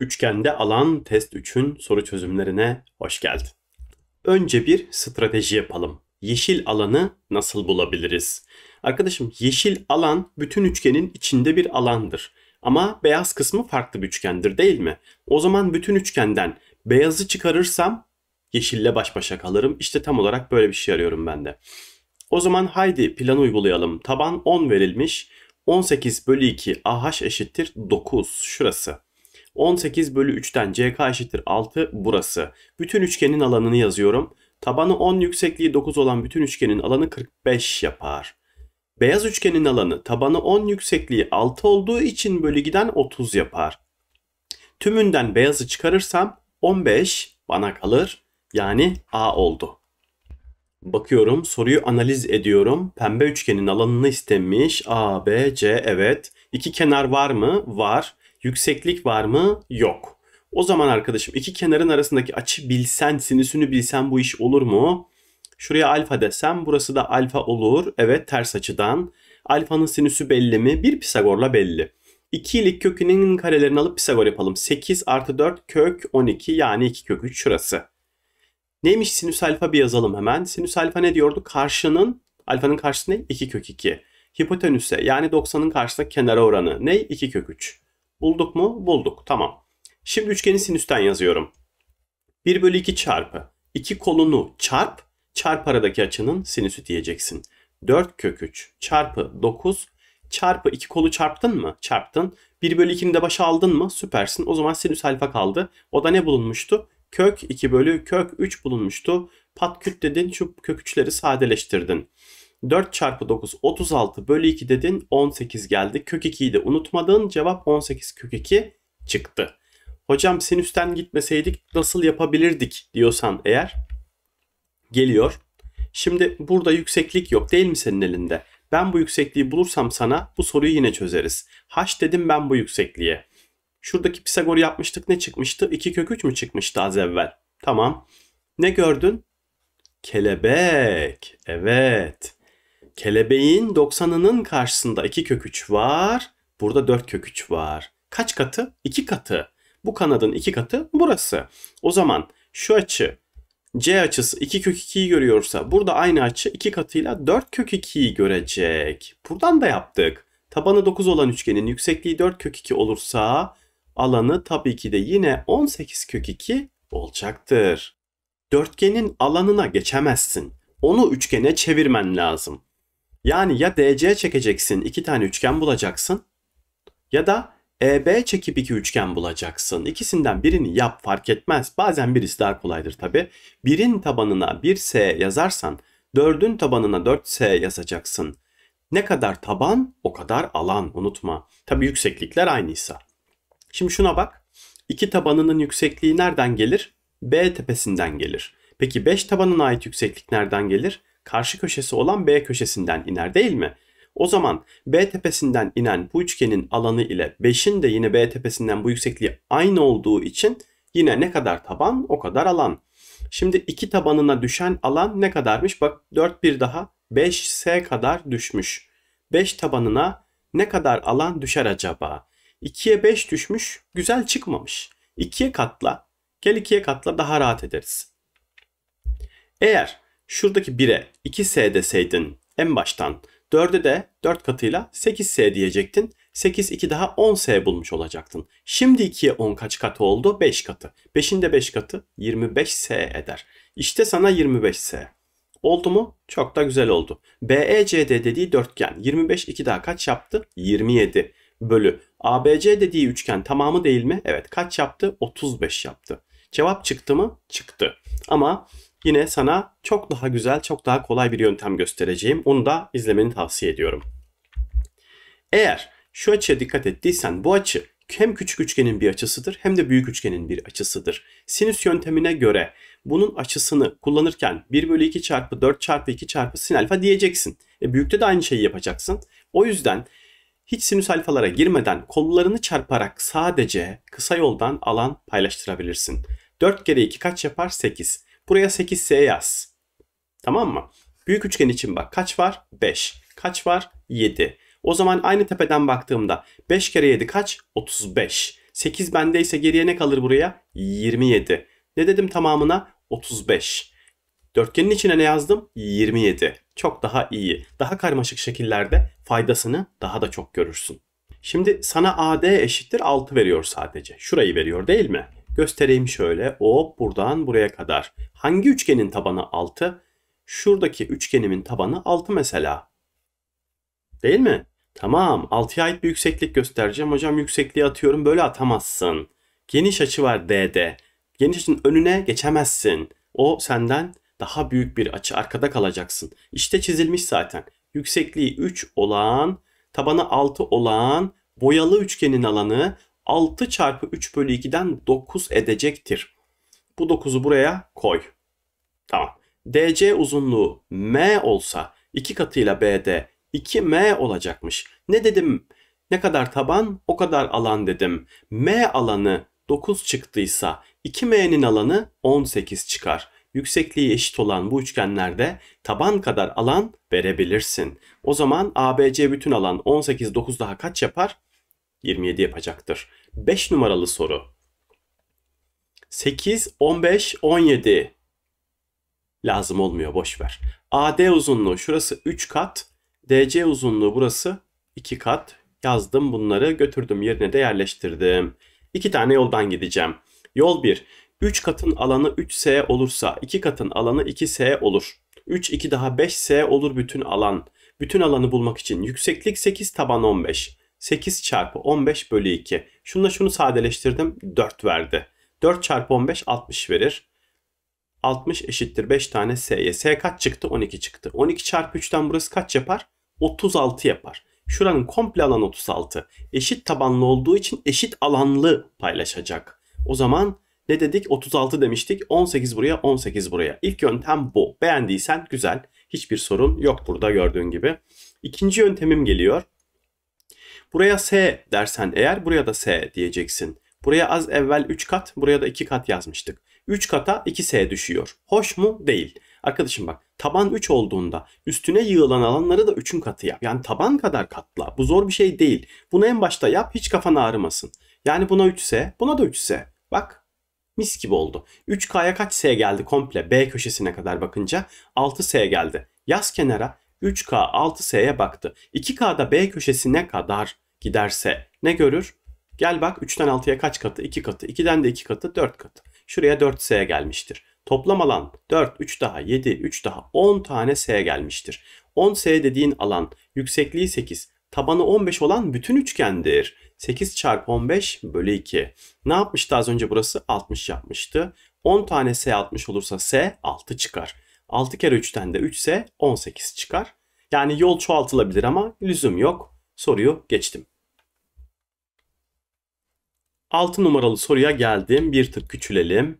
Üçgende alan test 3'ün soru çözümlerine hoş geldin. Önce bir strateji yapalım. Yeşil alanı nasıl bulabiliriz? Arkadaşım yeşil alan bütün üçgenin içinde bir alandır. Ama beyaz kısmı farklı bir üçgendir değil mi? O zaman bütün üçgenden beyazı çıkarırsam yeşille baş başa kalırım. İşte tam olarak böyle bir şey arıyorum ben de. O zaman haydi planı uygulayalım. Taban 10 verilmiş. 18 bölü 2 AH eşittir 9 şurası. 18 bölü 3'ten ck eşittir 6 burası. Bütün üçgenin alanını yazıyorum. Tabanı 10 yüksekliği 9 olan bütün üçgenin alanı 45 yapar. Beyaz üçgenin alanı tabanı 10 yüksekliği 6 olduğu için bölü giden 30 yapar. Tümünden beyazı çıkarırsam 15 bana kalır. Yani A oldu. Bakıyorum, soruyu analiz ediyorum. Pembe üçgenin alanını istemiş. A, B, C evet. İki kenar var mı? Var. Yükseklik var mı? Yok. O zaman arkadaşım iki kenarın arasındaki açı bilsen, sinüsünü bilsen bu iş olur mu? Şuraya alfa desem burası da alfa olur. Evet ters açıdan. Alfanın sinüsü belli mi? Bir Pisagor'la belli. 2 ilik kökünün karelerini alıp Pisagor yapalım. 8 artı 4 kök 12 yani 2 kök 3 şurası. Neymiş sinüs alfa bir yazalım hemen. Sinüs alfa ne diyordu? Karşının, alfanın karşısı ne? 2 kök 2. Hipotenüse yani 90'ın karşısındaki kenara oranı ne? 2 kök 3. Bulduk mu? Bulduk. Tamam. Şimdi üçgeni sinüsten yazıyorum. 1 bölü 2 çarpı 2 kolunu çarp çarp aradaki açının sinüsü diyeceksin. 4 kök 3 çarpı 9 çarpı 2 kolu çarptın mı? Çarptın. 1 bölü 2'ni de başa aldın mı? Süpersin. O zaman sinüs alfa kaldı. O da ne bulunmuştu? Kök 2 bölü kök 3 bulunmuştu. Pat küt dedin şu kök 3'leri sadeleştirdin. 4 çarpı 9 36 bölü 2 dedin 18 geldi. Kök 2'yi de unutmadın. Cevap 18 kök 2 çıktı. Hocam sinüsten gitmeseydik nasıl yapabilirdik diyorsan eğer geliyor. Şimdi burada yükseklik yok değil mi senin elinde? Ben bu yüksekliği bulursam sana bu soruyu yine çözeriz. H dedim ben bu yüksekliğe. Şuradaki Pisagor yapmıştık ne çıkmıştı? 2 kök 3 mü çıkmıştı az evvel? Tamam. Ne gördün? Kelebek. Evet. Kelebeğin 90'ının karşısında 2 kök 3 var. Burada 4 kök 3 var. Kaç katı? 2 katı. Bu kanadın 2 katı burası. O zaman şu açı C açısı 2 kök 2'yi görüyorsa burada aynı açı 2 katıyla 4 kök 2'yi görecek. Buradan da yaptık. Tabanı 9 olan üçgenin yüksekliği 4 kök 2 olursa alanı tabii ki de yine 18 kök 2 olacaktır. Dörtgenin alanına geçemezsin. Onu üçgene çevirmen lazım. Yani ya DC çekeceksin iki tane üçgen bulacaksın ya da EB çekip iki üçgen bulacaksın. İkisinden birini yap fark etmez. Bazen birisi daha kolaydır tabi. Birin tabanına 1S yazarsan dördün tabanına 4S yazacaksın. Ne kadar taban o kadar alan unutma. Tabi yükseklikler aynıysa. Şimdi şuna bak. İki tabanının yüksekliği nereden gelir? B tepesinden gelir. Peki 5 tabanına ait yükseklik nereden gelir? karşı köşesi olan B köşesinden iner değil mi? O zaman B tepesinden inen bu üçgenin alanı ile 5'in de yine B tepesinden bu yüksekliği aynı olduğu için yine ne kadar taban o kadar alan. Şimdi iki tabanına düşen alan ne kadarmış? Bak 4 bir daha 5S kadar düşmüş. 5 tabanına ne kadar alan düşer acaba? 2'ye 5 düşmüş güzel çıkmamış. 2'ye katla gel 2'ye katla daha rahat ederiz. Eğer Şuradaki 1'e 2S deseydin en baştan 4'e de 4 katıyla 8S diyecektin. 8 2 daha 10S bulmuş olacaktın. Şimdi 2'ye 10 kaç katı oldu? 5 katı. 5'in de 5 katı 25S eder. İşte sana 25S. Oldu mu? Çok da güzel oldu. BECD dediği dörtgen 25 2 daha kaç yaptı? 27 bölü ABC dediği üçgen tamamı değil mi? Evet kaç yaptı? 35 yaptı. Cevap çıktı mı? Çıktı. Ama yine sana çok daha güzel, çok daha kolay bir yöntem göstereceğim. Onu da izlemeni tavsiye ediyorum. Eğer şu açıya dikkat ettiysen bu açı hem küçük üçgenin bir açısıdır hem de büyük üçgenin bir açısıdır. Sinüs yöntemine göre bunun açısını kullanırken 1 bölü 2 çarpı 4 çarpı 2 çarpı sin alfa diyeceksin. E büyükte de aynı şeyi yapacaksın. O yüzden hiç sinüs alfalara girmeden kollarını çarparak sadece kısa yoldan alan paylaştırabilirsin. 4 kere 2 kaç yapar? 8. Buraya 8S yaz. Tamam mı? Büyük üçgen için bak kaç var? 5. Kaç var? 7. O zaman aynı tepeden baktığımda 5 kere 7 kaç? 35. 8 bende ise geriye ne kalır buraya? 27. Ne dedim tamamına? 35. Dörtgenin içine ne yazdım? 27. Çok daha iyi. Daha karmaşık şekillerde faydasını daha da çok görürsün. Şimdi sana AD eşittir 6 veriyor sadece. Şurayı veriyor değil mi? Göstereyim şöyle. O buradan buraya kadar. Hangi üçgenin tabanı 6? Şuradaki üçgenimin tabanı 6 mesela. Değil mi? Tamam 6'ya ait bir yükseklik göstereceğim. Hocam yüksekliği atıyorum böyle atamazsın. Geniş açı var D'de. Geniş açının önüne geçemezsin. O senden daha büyük bir açı arkada kalacaksın. İşte çizilmiş zaten. Yüksekliği 3 olan, tabanı 6 olan boyalı üçgenin alanı 6 çarpı 3 bölü 2'den 9 edecektir. Bu 9'u buraya koy. Tamam. DC uzunluğu M olsa 2 katıyla BD 2M olacakmış. Ne dedim? Ne kadar taban o kadar alan dedim. M alanı 9 çıktıysa 2M'nin alanı 18 çıkar. Yüksekliği eşit olan bu üçgenlerde taban kadar alan verebilirsin. O zaman ABC bütün alan 18 9 daha kaç yapar? 27 yapacaktır. 5 numaralı soru. 8, 15, 17 lazım olmuyor boş ver. AD uzunluğu şurası 3 kat, DC uzunluğu burası 2 kat. Yazdım bunları götürdüm yerine de yerleştirdim. 2 tane yoldan gideceğim. Yol 1. 3 katın alanı 3S olursa 2 katın alanı 2S olur. 3 2 daha 5S olur bütün alan. Bütün alanı bulmak için yükseklik 8 taban 15. 8 çarpı 15 bölü 2. Şununla şunu sadeleştirdim 4 verdi. 4 çarpı 15 60 verir. 60 eşittir 5 tane S'ye. S kaç çıktı? 12 çıktı. 12 çarpı 3'ten burası kaç yapar? 36 yapar. Şuranın komple alan 36. Eşit tabanlı olduğu için eşit alanlı paylaşacak. O zaman ne dedik? 36 demiştik. 18 buraya, 18 buraya. İlk yöntem bu. Beğendiysen güzel. Hiçbir sorun yok burada gördüğün gibi. İkinci yöntemim geliyor. Buraya S dersen eğer buraya da S diyeceksin. Buraya az evvel 3 kat, buraya da 2 kat yazmıştık. 3 kata 2S düşüyor. Hoş mu? Değil. Arkadaşım bak taban 3 olduğunda üstüne yığılan alanları da 3'ün katı yap. Yani taban kadar katla. Bu zor bir şey değil. Bunu en başta yap hiç kafan ağrımasın. Yani buna 3S buna da 3S. Bak mis gibi oldu. 3K'ya kaç S geldi komple B köşesine kadar bakınca 6S geldi. Yaz kenara 3K 6S'ye baktı. 2K'da B köşesine kadar giderse ne görür? Gel bak 3'ten 6'ya kaç katı? 2 katı. 2'den de 2 katı 4 katı. Şuraya 4S gelmiştir. Toplam alan 4, 3 daha 7, 3 daha 10 tane S gelmiştir. 10S dediğin alan yüksekliği 8, tabanı 15 olan bütün üçgendir. 8 çarpı 15 bölü 2. Ne yapmıştı az önce burası? 60 yapmıştı. 10 tane S 60 olursa S 6 çıkar. 6 kere 3'ten de 3 ise 18 çıkar. Yani yol çoğaltılabilir ama lüzum yok. Soruyu geçtim. 6 numaralı soruya geldim. Bir tık küçülelim.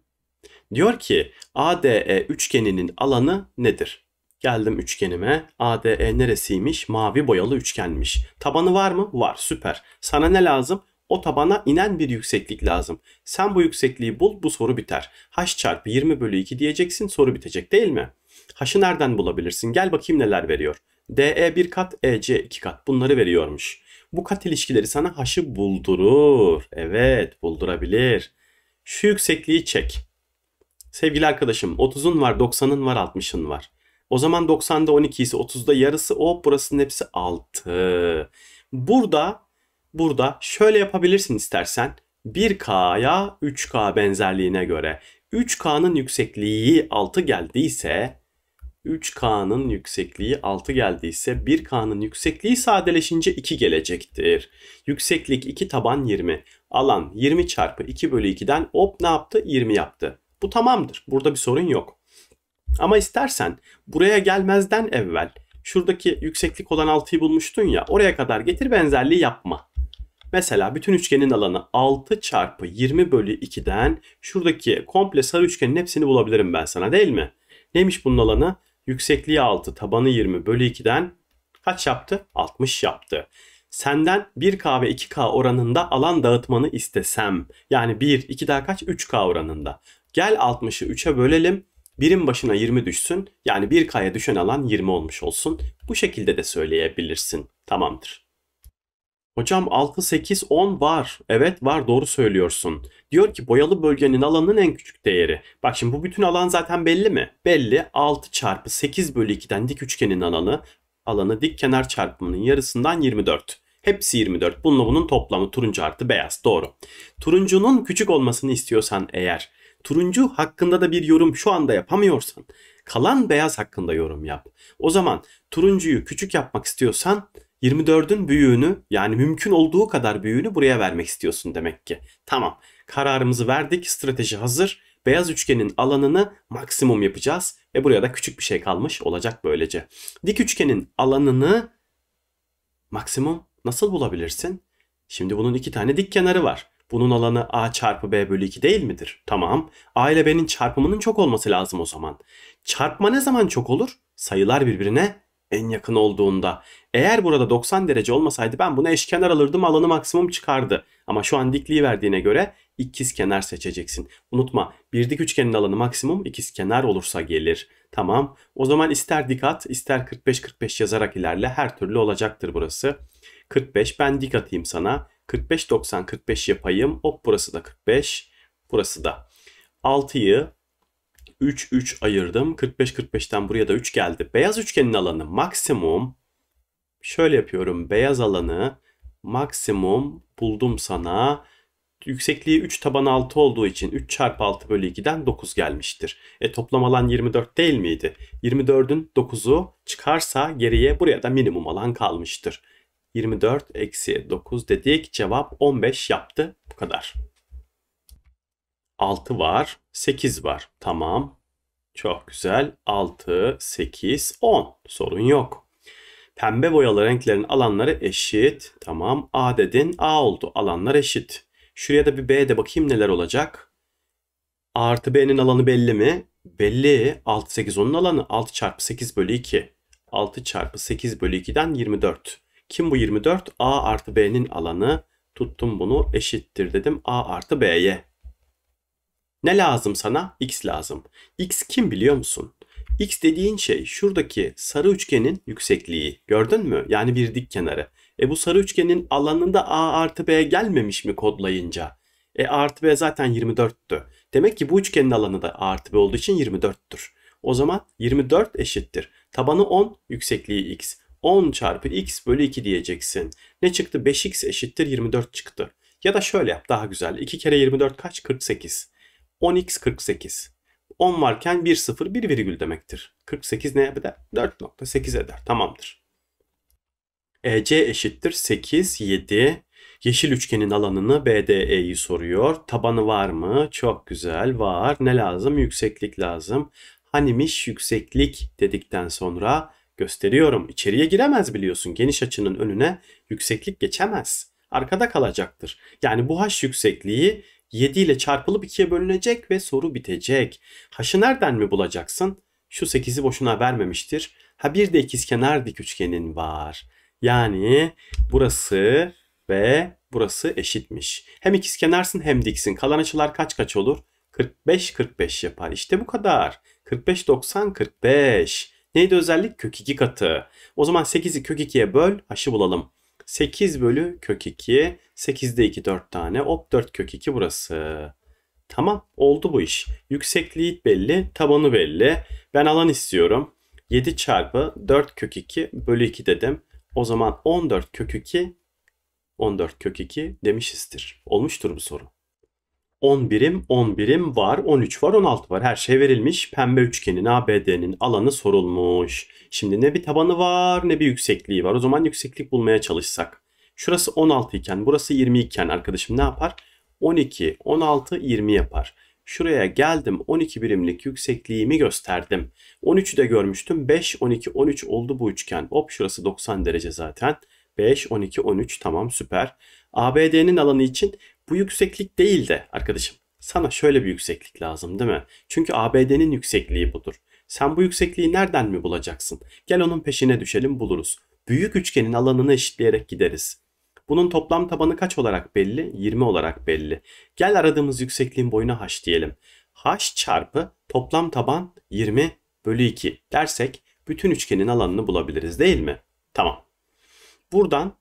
Diyor ki ADE üçgeninin alanı nedir? Geldim üçgenime. ADE neresiymiş? Mavi boyalı üçgenmiş. Tabanı var mı? Var. Süper. Sana ne lazım? O tabana inen bir yükseklik lazım. Sen bu yüksekliği bul bu soru biter. H çarpı 20 bölü 2 diyeceksin soru bitecek değil mi? H'ı nereden bulabilirsin? Gel bakayım neler veriyor. DE 1 kat, EC 2 kat bunları veriyormuş. Bu kat ilişkileri sana haşı buldurur. Evet buldurabilir. Şu yüksekliği çek. Sevgili arkadaşım 30'un var 90'ın var 60'ın var. O zaman 90'da 12 ise 30'da yarısı o burasının hepsi 6. Burada burada şöyle yapabilirsin istersen. 1K'ya 3K benzerliğine göre 3K'nın yüksekliği 6 geldiyse 3K'nın yüksekliği 6 geldiyse 1K'nın yüksekliği sadeleşince 2 gelecektir. Yükseklik 2 taban 20. Alan 20 çarpı 2 bölü 2'den hop ne yaptı? 20 yaptı. Bu tamamdır. Burada bir sorun yok. Ama istersen buraya gelmezden evvel şuradaki yükseklik olan 6'yı bulmuştun ya oraya kadar getir benzerliği yapma. Mesela bütün üçgenin alanı 6 çarpı 20 bölü 2'den şuradaki komple sarı üçgenin hepsini bulabilirim ben sana değil mi? Neymiş bunun alanı? Yüksekliği 6, tabanı 20 bölü 2'den kaç yaptı? 60 yaptı. Senden 1K ve 2K oranında alan dağıtmanı istesem. Yani 1, 2 daha kaç? 3K oranında. Gel 60'ı 3'e bölelim. birin başına 20 düşsün. Yani 1K'ya düşen alan 20 olmuş olsun. Bu şekilde de söyleyebilirsin. Tamamdır. Hocam 6, 8, 10 var. Evet var doğru söylüyorsun. Diyor ki boyalı bölgenin alanının en küçük değeri. Bak şimdi bu bütün alan zaten belli mi? Belli. 6 çarpı 8 bölü 2'den dik üçgenin alanı alanı dik kenar çarpımının yarısından 24. Hepsi 24. Bununla bunun toplamı turuncu artı beyaz. Doğru. Turuncunun küçük olmasını istiyorsan eğer, turuncu hakkında da bir yorum şu anda yapamıyorsan, kalan beyaz hakkında yorum yap. O zaman turuncuyu küçük yapmak istiyorsan 24'ün büyüğünü yani mümkün olduğu kadar büyüğünü buraya vermek istiyorsun demek ki. Tamam kararımızı verdik strateji hazır. Beyaz üçgenin alanını maksimum yapacağız ve buraya da küçük bir şey kalmış olacak böylece. Dik üçgenin alanını maksimum nasıl bulabilirsin? Şimdi bunun iki tane dik kenarı var. Bunun alanı a çarpı b bölü 2 değil midir? Tamam. a ile b'nin çarpımının çok olması lazım o zaman. Çarpma ne zaman çok olur? Sayılar birbirine en yakın olduğunda. Eğer burada 90 derece olmasaydı ben bunu eşkenar alırdım alanı maksimum çıkardı. Ama şu an dikliği verdiğine göre ikiz kenar seçeceksin. Unutma bir dik üçgenin alanı maksimum ikiz kenar olursa gelir. Tamam o zaman ister dik at ister 45-45 yazarak ilerle her türlü olacaktır burası. 45 ben dik atayım sana. 45-90-45 yapayım. Hop burası da 45 burası da. 6'yı 3-3 ayırdım. 45-45'ten buraya da 3 geldi. Beyaz üçgenin alanı maksimum şöyle yapıyorum. Beyaz alanı maksimum buldum sana. Yüksekliği 3 taban 6 olduğu için 3 çarpı 6 bölü 2'den 9 gelmiştir. E toplam alan 24 değil miydi? 24'ün 9'u çıkarsa geriye buraya da minimum alan kalmıştır. 24 eksi 9 dedik. Cevap 15 yaptı. Bu kadar. 6 var. 8 var. Tamam. Çok güzel. 6, 8, 10. Sorun yok. Pembe boyalı renklerin alanları eşit. Tamam. A dedin. A oldu. Alanlar eşit. Şuraya da bir B de bakayım neler olacak. A artı B'nin alanı belli mi? Belli. 6, 8, 10'un alanı 6 çarpı 8 bölü 2. 6 çarpı 8 bölü 2'den 24. Kim bu 24? A artı B'nin alanı. Tuttum bunu eşittir dedim. A artı B'ye. Ne lazım sana? X lazım. X kim biliyor musun? X dediğin şey şuradaki sarı üçgenin yüksekliği. Gördün mü? Yani bir dik kenarı. E bu sarı üçgenin alanında A artı B gelmemiş mi kodlayınca? E A artı B zaten 24'tü. Demek ki bu üçgenin alanı da A artı B olduğu için 24'tür. O zaman 24 eşittir. Tabanı 10, yüksekliği x. 10 çarpı x bölü 2 diyeceksin. Ne çıktı? 5x eşittir 24 çıktı. Ya da şöyle yap daha güzel. 2 kere 24 kaç? 48. 10x 48. 10 varken 1 0 1 virgül demektir. 48 ne eder? 4.8 eder. Tamamdır. EC eşittir 8, 7. Yeşil üçgenin alanını BDE'yi soruyor. Tabanı var mı? Çok güzel var. Ne lazım? Yükseklik lazım. Hanimiş yükseklik dedikten sonra gösteriyorum. İçeriye giremez biliyorsun. Geniş açının önüne yükseklik geçemez. Arkada kalacaktır. Yani bu haş yüksekliği 7 ile çarpılıp 2'ye bölünecek ve soru bitecek. Haşı nereden mi bulacaksın? Şu 8'i boşuna vermemiştir. Ha bir de ikizkenar dik üçgenin var. Yani burası ve burası eşitmiş. Hem ikizkenarsın hem diksin. Kalan açılar kaç kaç olur? 45 45 yapar. İşte bu kadar. 45 90 45. Neydi özellik? Kök 2 katı. O zaman 8'i kök 2'ye böl, haşı bulalım. 8 bölü kök 2. 8'de 2 4 tane. Hop 4 kök 2 burası. Tamam oldu bu iş. Yüksekliği belli, tabanı belli. Ben alan istiyorum. 7 çarpı 4 kök 2 bölü 2 dedim. O zaman 14 kök 2 14 kök 2 demişizdir. Olmuştur bu soru. 10 birim, 10 birim var, 13 var, 16 var. Her şey verilmiş. Pembe üçgenin ABD'nin alanı sorulmuş. Şimdi ne bir tabanı var ne bir yüksekliği var. O zaman yükseklik bulmaya çalışsak. Şurası 16 iken burası 20 iken arkadaşım ne yapar? 12, 16, 20 yapar. Şuraya geldim 12 birimlik yüksekliğimi gösterdim. 13'ü de görmüştüm. 5, 12, 13 oldu bu üçgen. Hop şurası 90 derece zaten. 5, 12, 13 tamam süper. ABD'nin alanı için bu yükseklik değil de arkadaşım sana şöyle bir yükseklik lazım değil mi? Çünkü ABD'nin yüksekliği budur. Sen bu yüksekliği nereden mi bulacaksın? Gel onun peşine düşelim buluruz. Büyük üçgenin alanını eşitleyerek gideriz. Bunun toplam tabanı kaç olarak belli? 20 olarak belli. Gel aradığımız yüksekliğin boyuna h diyelim. h çarpı toplam taban 20 bölü 2 dersek bütün üçgenin alanını bulabiliriz değil mi? Tamam. Buradan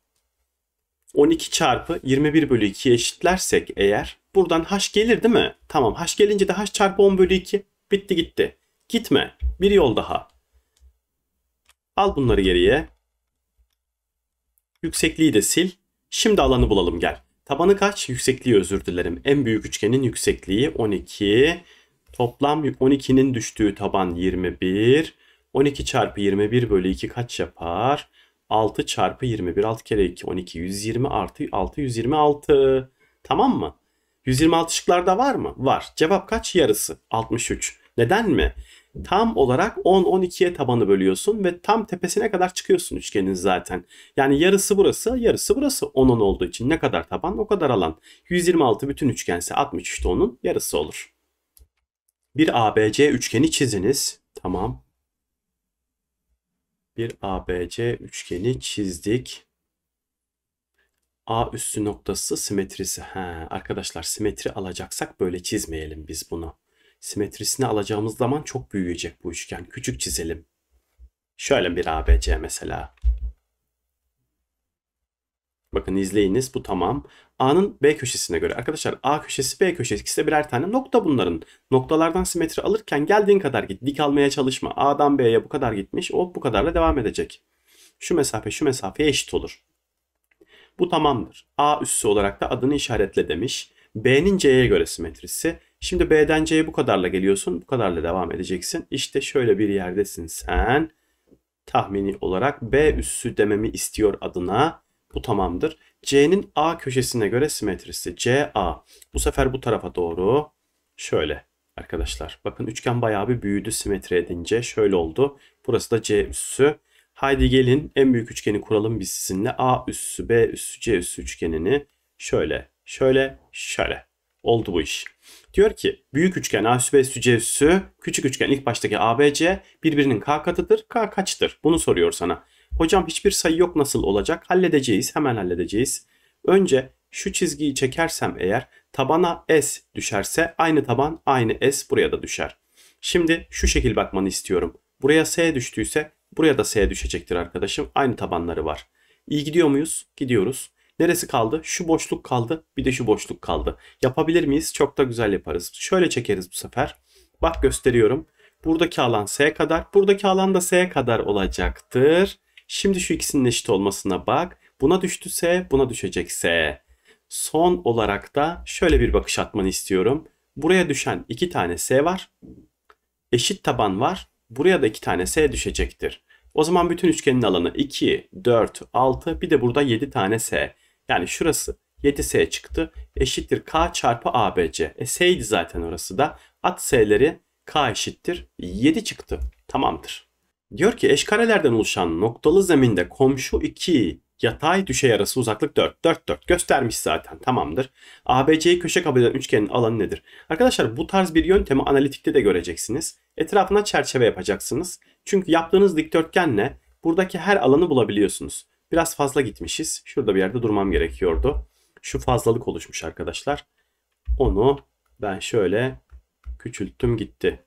12 çarpı 21 bölü 2 eşitlersek eğer buradan h gelir değil mi? Tamam h gelince de h çarpı 10 bölü 2 bitti gitti. Gitme bir yol daha. Al bunları geriye. Yüksekliği de sil. Şimdi alanı bulalım gel. Tabanı kaç? Yüksekliği özür dilerim. En büyük üçgenin yüksekliği 12. Toplam 12'nin düştüğü taban 21. 12 çarpı 21 bölü 2 kaç yapar? 6 çarpı 21. 6 kere 2 12. 120 artı 6 126. Tamam mı? 126 şıklarda var mı? Var. Cevap kaç? Yarısı. 63. Neden mi? Tam olarak 10-12'ye tabanı bölüyorsun ve tam tepesine kadar çıkıyorsun üçgenin zaten. Yani yarısı burası, yarısı burası. 10-10 olduğu için ne kadar taban o kadar alan. 126 bütün üçgense 63 de onun yarısı olur. Bir ABC üçgeni çiziniz. Tamam bir ABC üçgeni çizdik. A üssü noktası simetrisi. Ha, arkadaşlar simetri alacaksak böyle çizmeyelim biz bunu. Simetrisini alacağımız zaman çok büyüyecek bu üçgen. Küçük çizelim. Şöyle bir ABC mesela. Bakın izleyiniz bu tamam. A'nın B köşesine göre. Arkadaşlar A köşesi B köşesi ikisi de birer tane nokta bunların. Noktalardan simetri alırken geldiğin kadar git. Dik almaya çalışma. A'dan B'ye bu kadar gitmiş. O bu kadarla devam edecek. Şu mesafe şu mesafeye eşit olur. Bu tamamdır. A üssü olarak da adını işaretle demiş. B'nin C'ye göre simetrisi. Şimdi B'den C'ye bu kadarla geliyorsun. Bu kadarla devam edeceksin. İşte şöyle bir yerdesin sen. Tahmini olarak B üssü dememi istiyor adına. Bu tamamdır. C'nin A köşesine göre simetrisi. CA. Bu sefer bu tarafa doğru şöyle arkadaşlar. Bakın üçgen bayağı bir büyüdü simetri edince. Şöyle oldu. Burası da C üssü. Haydi gelin en büyük üçgeni kuralım biz sizinle. A üssü, B üssü, C üssü üçgenini şöyle, şöyle, şöyle. Oldu bu iş. Diyor ki büyük üçgen A üssü, B üssü, C üssü, küçük üçgen ilk baştaki ABC birbirinin K katıdır. K kaçtır? Bunu soruyor sana. Hocam hiçbir sayı yok nasıl olacak? Halledeceğiz hemen halledeceğiz. Önce şu çizgiyi çekersem eğer tabana S düşerse aynı taban aynı S buraya da düşer. Şimdi şu şekil bakmanı istiyorum. Buraya S düştüyse buraya da S düşecektir arkadaşım. Aynı tabanları var. İyi gidiyor muyuz? Gidiyoruz. Neresi kaldı? Şu boşluk kaldı. Bir de şu boşluk kaldı. Yapabilir miyiz? Çok da güzel yaparız. Şöyle çekeriz bu sefer. Bak gösteriyorum. Buradaki alan S kadar. Buradaki alan da S kadar olacaktır. Şimdi şu ikisinin eşit olmasına bak. Buna düştüse buna düşecekse. Son olarak da şöyle bir bakış atmanı istiyorum. Buraya düşen iki tane S var. Eşit taban var. Buraya da iki tane S düşecektir. O zaman bütün üçgenin alanı 2, 4, 6 bir de burada 7 tane S. Yani şurası 7S çıktı. Eşittir K çarpı ABC. E S'ydi zaten orası da. At S'leri K eşittir 7 çıktı. Tamamdır. Diyor ki eşkarelerden oluşan noktalı zeminde komşu 2 yatay düşey arası uzaklık 4. 4 4 göstermiş zaten tamamdır. ABC'yi köşe kabul eden üçgenin alanı nedir? Arkadaşlar bu tarz bir yöntemi analitikte de göreceksiniz. Etrafına çerçeve yapacaksınız. Çünkü yaptığınız dikdörtgenle buradaki her alanı bulabiliyorsunuz. Biraz fazla gitmişiz. Şurada bir yerde durmam gerekiyordu. Şu fazlalık oluşmuş arkadaşlar. Onu ben şöyle küçülttüm gitti.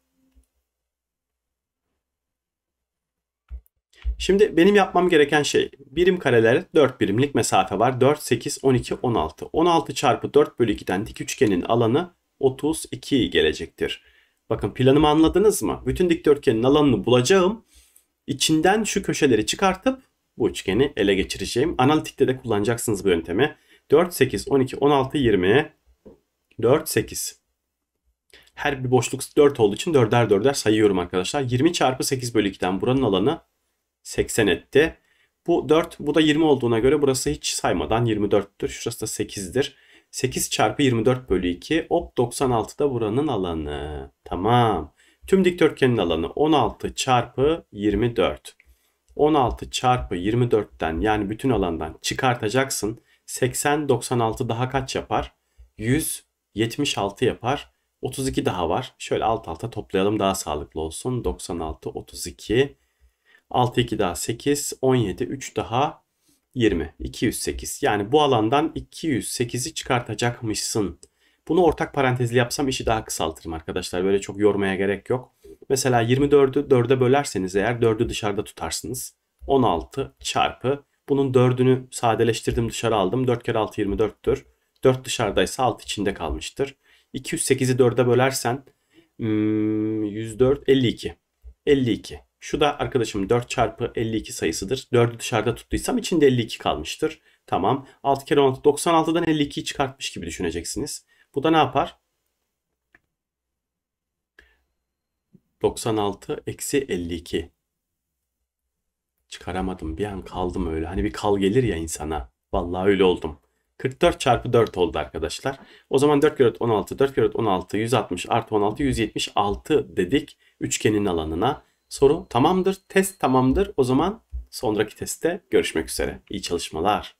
Şimdi benim yapmam gereken şey birim kareler 4 birimlik mesafe var. 4, 8, 12, 16. 16 çarpı 4 bölü 2'den dik üçgenin alanı 32 gelecektir. Bakın planımı anladınız mı? Bütün dikdörtgenin alanını bulacağım. İçinden şu köşeleri çıkartıp bu üçgeni ele geçireceğim. Analitikte de kullanacaksınız bu yöntemi. 4, 8, 12, 16, 20, 4, 8. Her bir boşluk 4 olduğu için 4'er 4'er sayıyorum arkadaşlar. 20 çarpı 8 bölü 2'den buranın alanı 80 etti. Bu 4 bu da 20 olduğuna göre burası hiç saymadan 24'tür. Şurası da 8'dir. 8 çarpı 24 bölü 2 hop 96 da buranın alanı. Tamam. Tüm dikdörtgenin alanı 16 çarpı 24. 16 çarpı 24'ten yani bütün alandan çıkartacaksın. 80 96 daha kaç yapar? 176 yapar. 32 daha var. Şöyle alt alta toplayalım daha sağlıklı olsun. 96 32 6, 2 daha 8, 17, 3 daha 20, 208. Yani bu alandan 208'i çıkartacakmışsın. Bunu ortak parantezli yapsam işi daha kısaltırım arkadaşlar. Böyle çok yormaya gerek yok. Mesela 24'ü 4'e bölerseniz eğer 4'ü dışarıda tutarsınız. 16 çarpı bunun 4'ünü sadeleştirdim dışarı aldım. 4 kere 6 24'tür. 4 dışarıdaysa 6 içinde kalmıştır. 208'i 4'e bölersen 104 52. 52. Şu da arkadaşım 4 çarpı 52 sayısıdır. 4'ü dışarıda tuttuysam içinde 52 kalmıştır. Tamam. 6 kere 16 96'dan 52'yi çıkartmış gibi düşüneceksiniz. Bu da ne yapar? 96 eksi 52. Çıkaramadım. Bir an kaldım öyle. Hani bir kal gelir ya insana. Vallahi öyle oldum. 44 çarpı 4 oldu arkadaşlar. O zaman 4 kere 16, 4 kere 16, 160 artı 16, 176 dedik üçgenin alanına. Soru tamamdır, test tamamdır. O zaman sonraki testte görüşmek üzere. İyi çalışmalar.